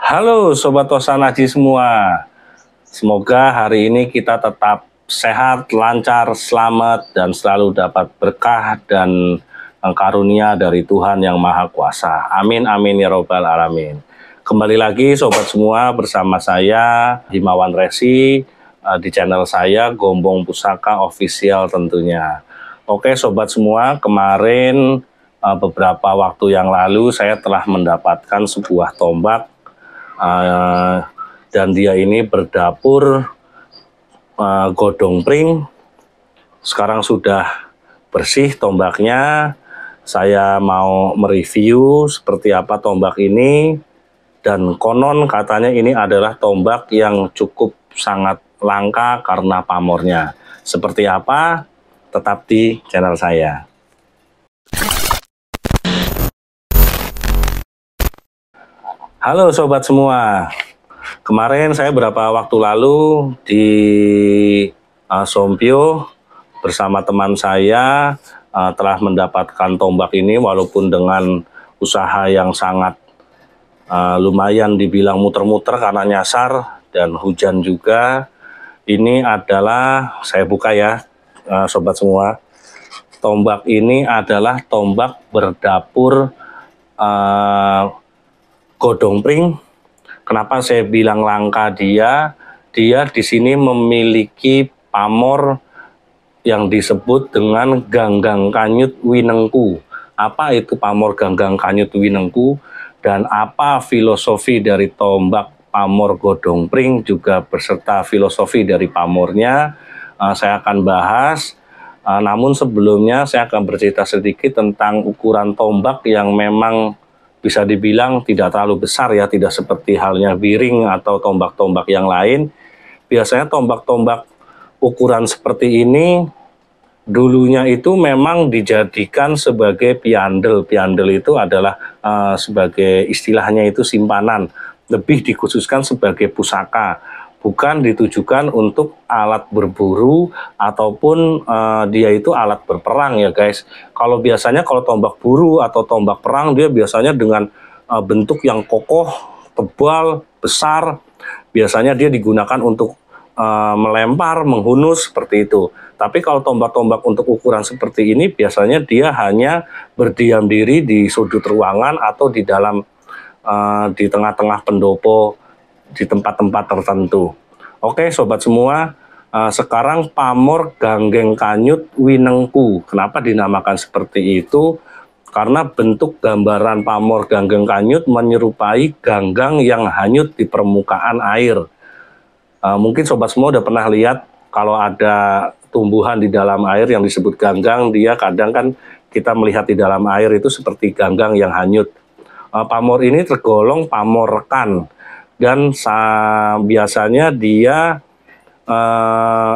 Halo Sobat Tosanaji semua. Semoga hari ini kita tetap sehat, lancar, selamat, dan selalu dapat berkah dan karunia dari Tuhan Yang Maha Kuasa. Amin, amin, ya robbal alamin. Kembali lagi Sobat semua bersama saya Himawan Resi eh, di channel saya Gombong Pusaka Official tentunya. Oke Sobat semua, kemarin eh, beberapa waktu yang lalu saya telah mendapatkan sebuah tombak Ah, dan dia ini berdapur uh, ah, godong pring sekarang sudah bersih tombaknya saya mau mereview seperti apa tombak ini dan konon katanya ini adalah tombak yang cukup sangat langka karena pamornya seperti apa tetap di channel saya Halo sobat semua. Kemarin saya berapa waktu lalu di uh, Sompio bersama teman saya uh, telah mendapatkan tombak ini walaupun dengan usaha yang sangat uh, lumayan dibilang muter-muter karena nyasar dan hujan juga. Ini adalah saya buka ya uh, sobat semua. Tombak ini adalah tombak berdapur uh, Godong Pring, kenapa saya bilang langka dia? Dia di sini memiliki pamor yang disebut dengan ganggang kanyut winengku. Apa itu pamor ganggang kanyut winengku? Dan apa filosofi dari tombak pamor godong pring juga berserta filosofi dari pamornya eh, saya akan bahas eh, namun sebelumnya saya akan bercerita sedikit tentang ukuran tombak yang memang bisa dibilang tidak terlalu besar ya, tidak seperti halnya wiring atau tombak-tombak yang lain. Biasanya tombak-tombak ukuran seperti ini dulunya itu memang dijadikan sebagai piandel. Piandel itu adalah uh, sebagai istilahnya itu simpanan, lebih dikhususkan sebagai pusaka bukan ditujukan untuk alat berburu ataupun uh, dia itu alat berperang ya guys. Kalau biasanya kalau tombak buru atau tombak perang dia biasanya dengan uh, bentuk yang kokoh, tebal, besar. Biasanya dia digunakan untuk uh, melempar, menghunus seperti itu. Tapi kalau tombak-tombak untuk ukuran seperti ini biasanya dia hanya berdiam diri di sudut ruangan atau di dalam uh, di tengah-tengah pendopo di tempat-tempat tertentu. Oke, sobat semua, eh, sekarang pamor ganggeng kanyut winengku. Kenapa dinamakan seperti itu? Karena bentuk gambaran pamor ganggeng kanyut menyerupai ganggang yang hanyut di permukaan air. Eh, mungkin sobat semua udah pernah lihat kalau ada tumbuhan di dalam air yang disebut ganggang, dia kadang kan kita melihat di dalam air itu seperti ganggang yang hanyut. Eh, pamor ini tergolong pamor rekan dan biasanya dia uh,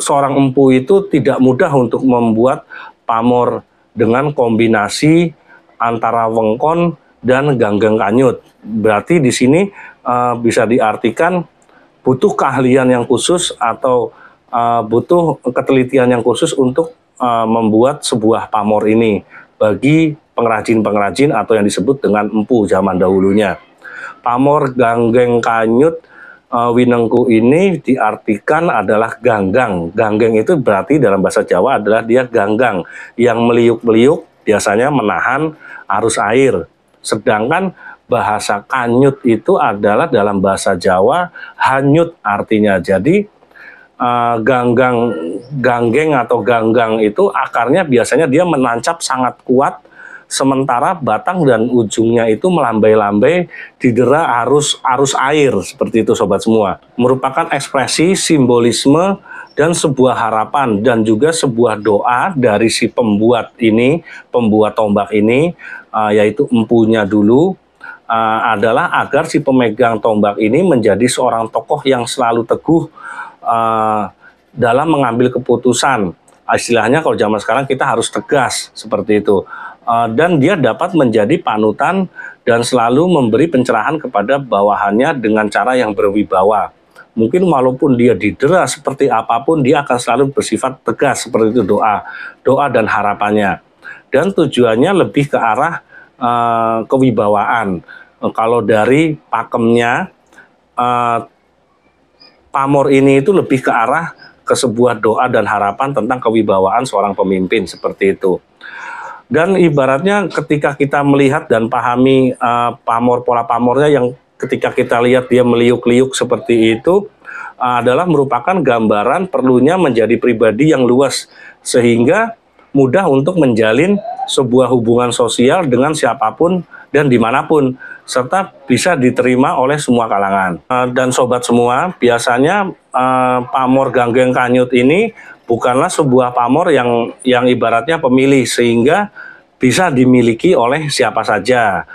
seorang empu itu tidak mudah untuk membuat pamor dengan kombinasi antara wengkon dan ganggang kanyut. Berarti di sini uh, bisa diartikan butuh keahlian yang khusus atau uh, butuh ketelitian yang khusus untuk uh, membuat sebuah pamor ini bagi pengrajin-pengrajin atau yang disebut dengan empu zaman dahulunya. Pamor Ganggeng Kanyut uh, Winengku ini diartikan adalah ganggang. Ganggeng itu berarti dalam bahasa Jawa adalah dia ganggang yang meliuk-meliuk biasanya menahan arus air. Sedangkan bahasa kanyut itu adalah dalam bahasa Jawa hanyut artinya. Jadi uh, ganggang ganggeng atau ganggang itu akarnya biasanya dia menancap sangat kuat sementara batang dan ujungnya itu melambai-lambai didera arus arus air seperti itu sobat semua merupakan ekspresi simbolisme dan sebuah harapan dan juga sebuah doa dari si pembuat ini pembuat tombak ini uh, yaitu empunya dulu uh, adalah agar si pemegang tombak ini menjadi seorang tokoh yang selalu teguh uh, dalam mengambil keputusan istilahnya kalau zaman sekarang kita harus tegas seperti itu Eh, dan dia dapat menjadi panutan dan selalu memberi pencerahan kepada bawahannya dengan cara yang berwibawa. Mungkin walaupun dia didera seperti apapun, dia akan selalu bersifat tegas seperti itu doa, doa dan harapannya. Dan tujuannya lebih ke arah uh, kewibawaan. Eh, kalau dari pakemnya, uh, pamor ini itu lebih ke arah ke sebuah doa dan harapan tentang kewibawaan seorang pemimpin seperti itu. Dan ibaratnya ketika kita melihat dan pahami uh, pamor pola pamornya yang ketika kita lihat dia meliuk-liuk seperti itu uh, adalah merupakan gambaran perlunya menjadi pribadi yang luas sehingga mudah untuk menjalin sebuah hubungan sosial dengan siapapun dan dimanapun serta bisa diterima oleh semua kalangan. Uh, dan sobat semua, biasanya uh, pamor ganggeng kanyut ini bukanlah sebuah pamor yang yang ibaratnya pemilih sehingga bisa dimiliki oleh siapa saja.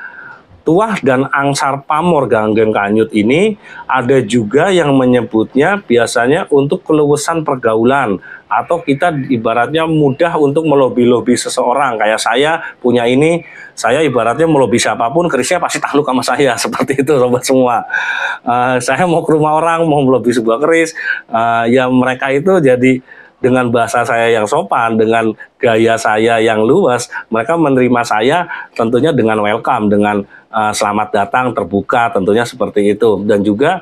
Tuah dan angsar pamor ganggeng kanyut ini ada juga yang menyebutnya biasanya untuk keluwesan pergaulan atau kita ibaratnya mudah untuk melobi-lobi seseorang kayak saya punya ini saya ibaratnya melobi siapapun kerisnya pasti takluk sama saya seperti itu sobat semua uh, saya mau ke rumah orang mau melobi sebuah keris uh, ya mereka itu jadi dengan bahasa saya yang sopan, dengan gaya saya yang luas, mereka menerima saya tentunya dengan welcome, dengan uh, selamat datang, terbuka, tentunya seperti itu. Dan juga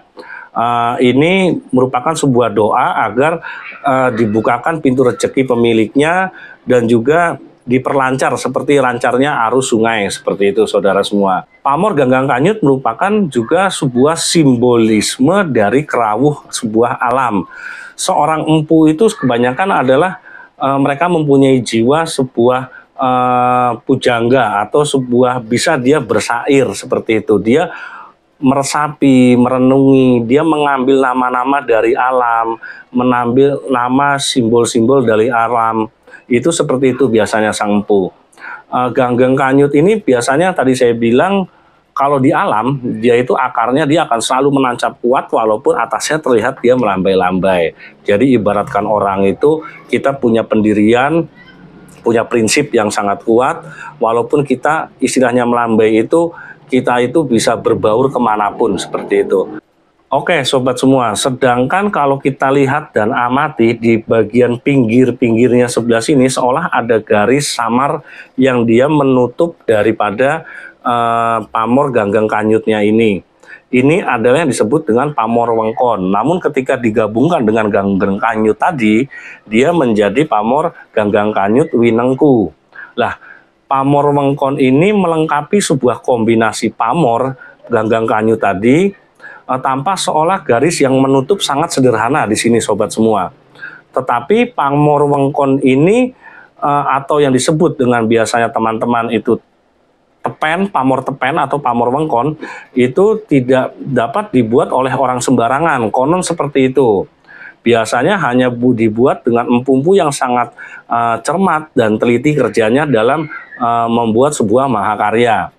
uh, ini merupakan sebuah doa agar uh, dibukakan pintu rezeki pemiliknya dan juga diperlancar seperti lancarnya arus sungai seperti itu saudara semua. Pamor Ganggang Kanyut merupakan juga sebuah simbolisme dari kerawuh sebuah alam. Seorang empu itu kebanyakan adalah e, mereka mempunyai jiwa sebuah e, pujangga atau sebuah bisa dia bersair seperti itu. Dia meresapi, merenungi, dia mengambil nama-nama dari alam, menambil nama simbol-simbol dari alam itu seperti itu biasanya sangpu. Uh, eh, ganggeng kanyut ini biasanya tadi saya bilang kalau di alam dia itu akarnya dia akan selalu menancap kuat walaupun atasnya terlihat dia melambai-lambai. Jadi ibaratkan orang itu kita punya pendirian, punya prinsip yang sangat kuat walaupun kita istilahnya melambai itu kita itu bisa berbaur kemanapun seperti itu. Oke, sobat semua. Sedangkan kalau kita lihat dan amati di bagian pinggir-pinggirnya sebelah sini seolah ada garis samar yang dia menutup daripada uh, pamor ganggang kanyutnya ini. Ini adalah yang disebut dengan pamor wengkon. Namun ketika digabungkan dengan ganggang kanyut tadi, dia menjadi pamor ganggang kanyut winengku. Lah, pamor wengkon ini melengkapi sebuah kombinasi pamor ganggang kanyut tadi Eh, tanpa seolah garis yang menutup sangat sederhana di sini sobat semua. Tetapi pamor wengkon ini eh, atau yang disebut dengan biasanya teman-teman itu tepen, pamor tepen atau pamor wengkon itu tidak dapat dibuat oleh orang sembarangan. Konon seperti itu. Biasanya hanya dibuat dengan empumpu yang sangat uh, cermat dan teliti kerjanya dalam uh, membuat sebuah mahakarya.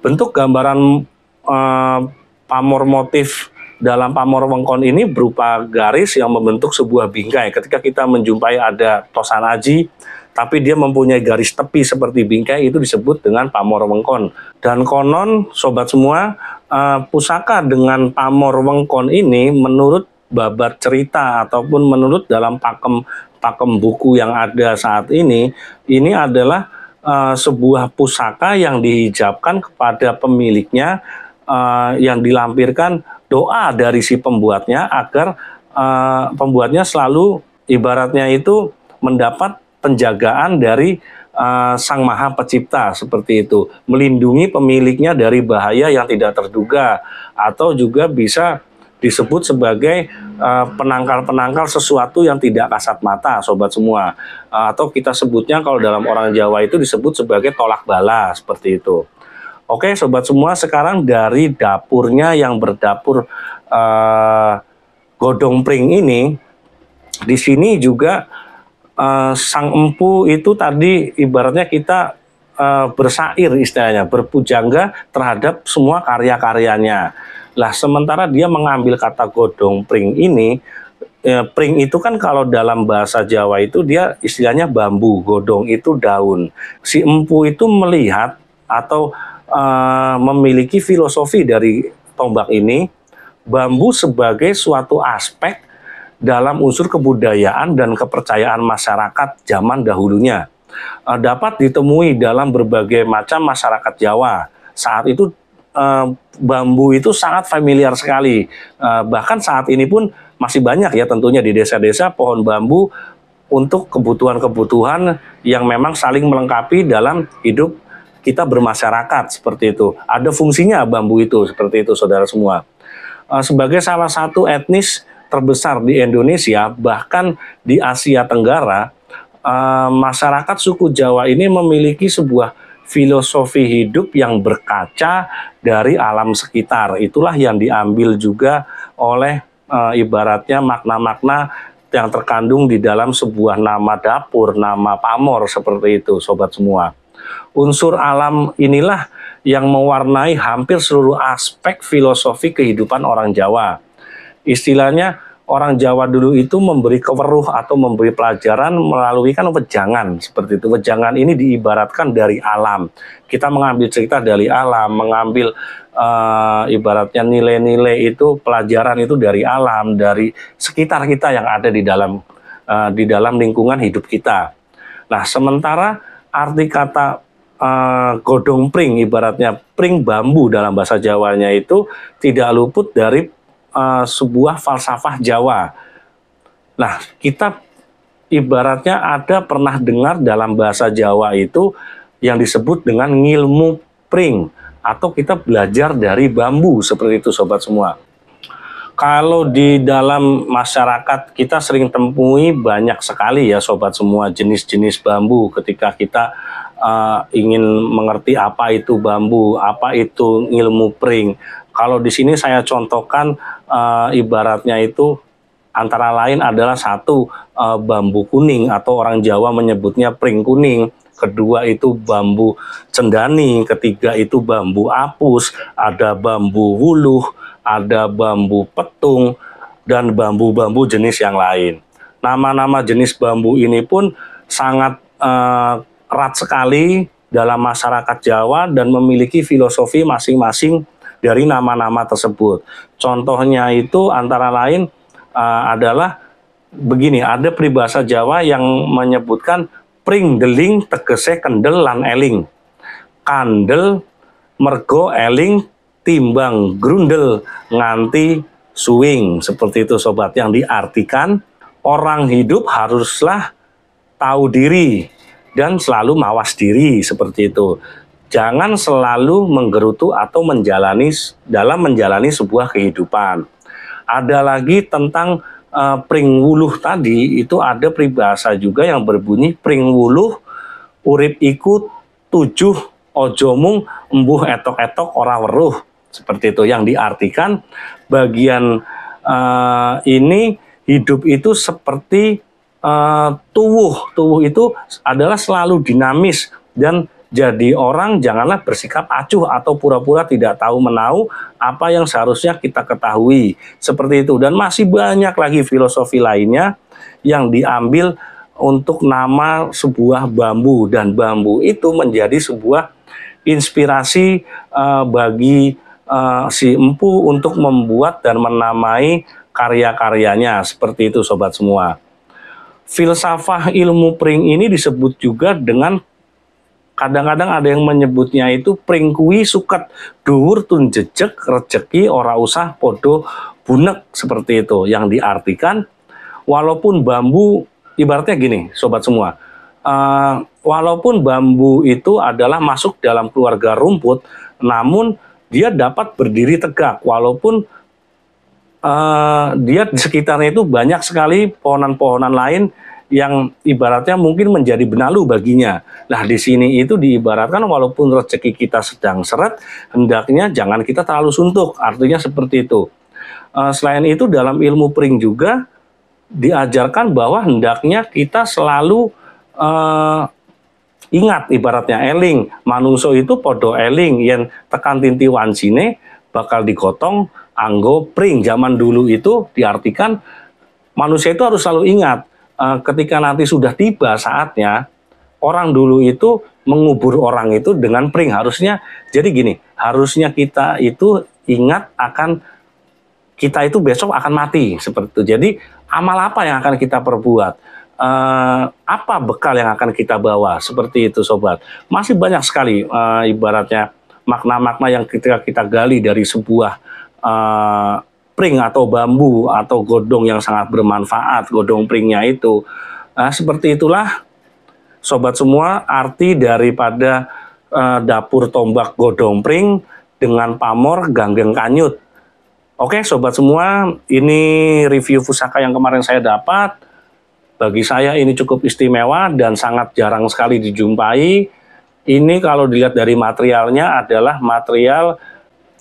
Bentuk gambaran uh, pamor motif dalam pamor wengkon ini berupa garis yang membentuk sebuah bingkai. Ketika kita menjumpai ada tosan aji, tapi dia mempunyai garis tepi seperti bingkai itu disebut dengan pamor wengkon. Dan konon sobat semua, eh, pusaka dengan pamor wengkon ini menurut babar cerita ataupun menurut dalam pakem pakem buku yang ada saat ini, ini adalah uh, sebuah pusaka yang dihijabkan kepada pemiliknya uh, yang dilampirkan doa dari si pembuatnya agar uh, pembuatnya selalu ibaratnya itu mendapat penjagaan dari uh, Sang Maha Pencipta seperti itu, melindungi pemiliknya dari bahaya yang tidak terduga atau juga bisa disebut sebagai penangkal-penangkal uh, sesuatu yang tidak kasat mata, sobat semua. Uh, atau kita sebutnya kalau dalam orang Jawa itu disebut sebagai tolak bala seperti itu. Oke, sobat semua, sekarang dari dapurnya yang berdapur uh, godong pring ini, di sini juga uh, sang empu itu tadi ibaratnya kita uh, bersair istilahnya, berpujangga terhadap semua karya-karyanya. Lah, sementara dia mengambil kata godong pring ini, eh, pring itu kan kalau dalam bahasa Jawa itu dia istilahnya bambu, godong itu daun. Si empu itu melihat atau Eh, memiliki filosofi dari tombak ini bambu sebagai suatu aspek dalam unsur kebudayaan dan kepercayaan masyarakat zaman dahulunya. Uh, dapat ditemui dalam berbagai macam masyarakat Jawa. Saat itu uh, bambu itu sangat familiar sekali. Uh, bahkan saat ini pun masih banyak ya tentunya di desa-desa pohon bambu untuk kebutuhan-kebutuhan yang memang saling melengkapi dalam hidup kita bermasyarakat seperti itu. Ada fungsinya bambu itu seperti itu saudara semua. Eh, sebagai salah satu etnis terbesar di Indonesia bahkan di Asia Tenggara eh, masyarakat suku Jawa ini memiliki sebuah filosofi hidup yang berkaca dari alam sekitar. Itulah yang diambil juga oleh eh, ibaratnya makna-makna yang terkandung di dalam sebuah nama dapur, nama pamor seperti itu, sobat semua. Unsur alam inilah yang mewarnai hampir seluruh aspek filosofi kehidupan orang Jawa. Istilahnya orang Jawa dulu itu memberi keweruh atau memberi pelajaran melalui kan wejangan seperti itu. Wejangan ini diibaratkan dari alam. Kita mengambil cerita dari alam, mengambil uh, ibaratnya nilai-nilai itu pelajaran itu dari alam, dari sekitar kita yang ada di dalam uh, di dalam lingkungan hidup kita. Nah, sementara arti kata uh, eh, godong pring ibaratnya pring bambu dalam bahasa Jawanya itu tidak luput dari uh, sebuah falsafah Jawa. Nah, kita ibaratnya ada pernah dengar dalam bahasa Jawa itu yang disebut dengan ngilmu pring atau kita belajar dari bambu seperti itu sobat semua kalau di dalam masyarakat kita sering temui banyak sekali ya sobat semua jenis-jenis bambu ketika kita uh, ingin mengerti apa itu bambu, apa itu ilmu pring. Kalau di sini saya contohkan uh, ibaratnya itu antara lain adalah satu uh, bambu kuning atau orang Jawa menyebutnya pring kuning kedua itu bambu cendani, ketiga itu bambu apus, ada bambu wuluh, ada bambu petung, dan bambu-bambu jenis yang lain. Nama-nama jenis bambu ini pun sangat eh, erat sekali dalam masyarakat Jawa dan memiliki filosofi masing-masing dari nama-nama tersebut. Contohnya itu antara lain eh, adalah begini, ada peribahasa Jawa yang menyebutkan pring deling tegese kendel lan eling. Kandel mergo eling timbang grundel nganti swing seperti itu sobat yang diartikan orang hidup haruslah tahu diri dan selalu mawas diri seperti itu jangan selalu menggerutu atau menjalani dalam menjalani sebuah kehidupan. Ada lagi tentang uh, eh, pringwuluh tadi itu ada peribahasa juga yang berbunyi pringwuluh urip ikut tujuh ojomung embuh etok-etok ora weruh. Seperti itu yang diartikan bagian uh, ini hidup itu seperti uh, tubuh. Tubuh itu adalah selalu dinamis dan jadi orang janganlah bersikap acuh atau pura-pura tidak tahu menau apa yang seharusnya kita ketahui. Seperti itu dan masih banyak lagi filosofi lainnya yang diambil untuk nama sebuah bambu dan bambu itu menjadi sebuah inspirasi uh, bagi uh, si empu untuk membuat dan menamai karya-karyanya seperti itu sobat semua. Filsafah ilmu pring ini disebut juga dengan kadang-kadang ada yang menyebutnya itu pring kui suket duur tun jejek rejeki ora usah podo bunek seperti itu yang diartikan walaupun bambu ibaratnya gini sobat semua uh, walaupun bambu itu adalah masuk dalam keluarga rumput namun dia dapat berdiri tegak walaupun uh, dia di sekitarnya itu banyak sekali pohonan-pohonan lain yang ibaratnya mungkin menjadi benalu baginya. Nah, di sini itu diibaratkan walaupun rezeki kita sedang seret, hendaknya jangan kita terlalu suntuk. Artinya seperti itu. Uh, selain itu dalam ilmu pering juga diajarkan bahwa hendaknya kita selalu uh, Ingat ibaratnya eling, manungso itu podo eling yang tekan tinti wancine bakal digotong anggo pring. Zaman dulu itu diartikan manusia itu harus selalu ingat eh, ketika nanti sudah tiba saatnya orang dulu itu mengubur orang itu dengan pring harusnya jadi gini harusnya kita itu ingat akan kita itu besok akan mati seperti itu jadi amal apa yang akan kita perbuat uh, apa bekal yang akan kita bawa seperti itu sobat masih banyak sekali uh, ibaratnya makna-makna yang ketika kita gali dari sebuah uh, pring atau bambu atau godong yang sangat bermanfaat godong pringnya itu uh, seperti itulah sobat semua arti daripada uh, dapur tombak godong pring dengan pamor ganggeng kanyut Oke sobat semua, ini review pusaka yang kemarin saya dapat bagi saya ini cukup istimewa dan sangat jarang sekali dijumpai. Ini kalau dilihat dari materialnya adalah material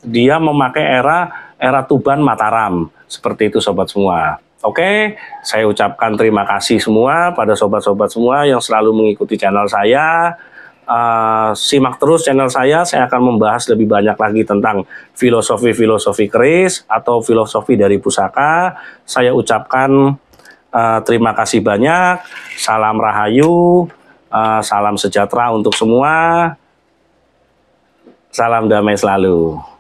dia memakai era era Tuban Mataram. Seperti itu sobat semua. Oke, saya ucapkan terima kasih semua pada sobat-sobat semua yang selalu mengikuti channel saya. Uh, simak terus channel saya, saya akan membahas lebih banyak lagi tentang filosofi-filosofi keris atau filosofi dari pusaka. Saya ucapkan Eh, terima kasih banyak. Salam rahayu. Uh, salam sejahtera untuk semua. Salam damai selalu.